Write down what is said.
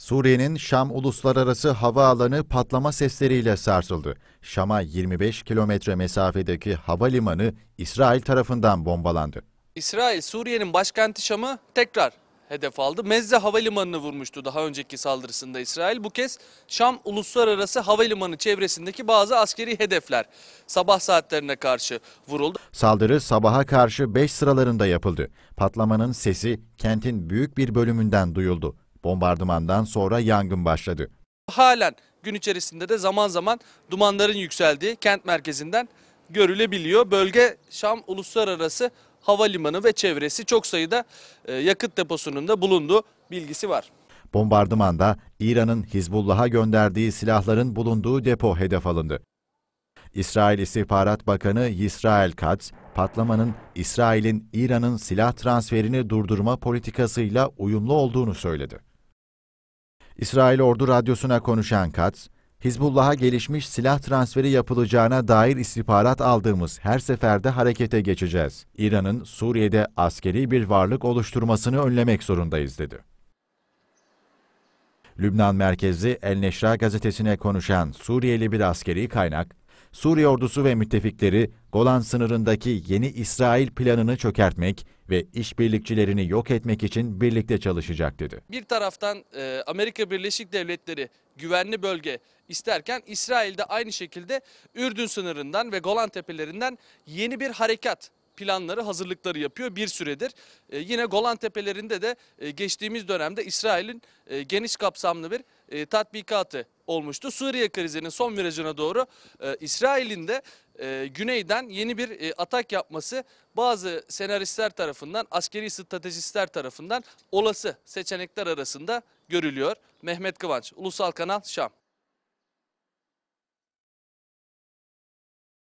Suriye'nin Şam Uluslararası Havaalanı patlama sesleriyle sarsıldı. Şam'a 25 kilometre mesafedeki havalimanı İsrail tarafından bombalandı. İsrail, Suriye'nin başkenti Şam'ı tekrar hedef aldı. Mezze Havalimanı'nı vurmuştu daha önceki saldırısında İsrail. Bu kez Şam Uluslararası Havalimanı çevresindeki bazı askeri hedefler sabah saatlerine karşı vuruldu. Saldırı sabaha karşı 5 sıralarında yapıldı. Patlamanın sesi kentin büyük bir bölümünden duyuldu. Bombardımandan sonra yangın başladı. Halen gün içerisinde de zaman zaman dumanların yükseldiği kent merkezinden görülebiliyor. Bölge Şam Uluslararası Havalimanı ve çevresi çok sayıda e, yakıt deposunun da bulunduğu bilgisi var. Bombardımanda İran'ın Hizbullah'a gönderdiği silahların bulunduğu depo hedef alındı. İsrail İstihbarat Bakanı Yisrael Katz, patlamanın İsrail'in İran'ın silah transferini durdurma politikasıyla uyumlu olduğunu söyledi. İsrail Ordu Radyosu'na konuşan Katz, Hizbullah'a gelişmiş silah transferi yapılacağına dair istihbarat aldığımız her seferde harekete geçeceğiz. İran'ın Suriye'de askeri bir varlık oluşturmasını önlemek zorundayız dedi. Lübnan merkezli El Neşra gazetesine konuşan Suriyeli bir askeri kaynak, Suriye ordusu ve müttefikleri Golan sınırındaki yeni İsrail planını çökertmek ve işbirlikçilerini yok etmek için birlikte çalışacak dedi. Bir taraftan e, Amerika Birleşik Devletleri güvenli bölge isterken İsrail de aynı şekilde Ürdün sınırından ve Golan Tepelerinden yeni bir harekat planları, hazırlıkları yapıyor bir süredir. E, yine Golan Tepelerinde de e, geçtiğimiz dönemde İsrail'in geniş kapsamlı bir tatbikatı olmuştu. Suriye krizinin son virajına doğru e, İsrail'in de e, güneyden yeni bir e, atak yapması bazı senaristler tarafından, askeri stratejistler tarafından olası seçenekler arasında görülüyor. Mehmet Kıvanç, Ulusal Kanal Şam.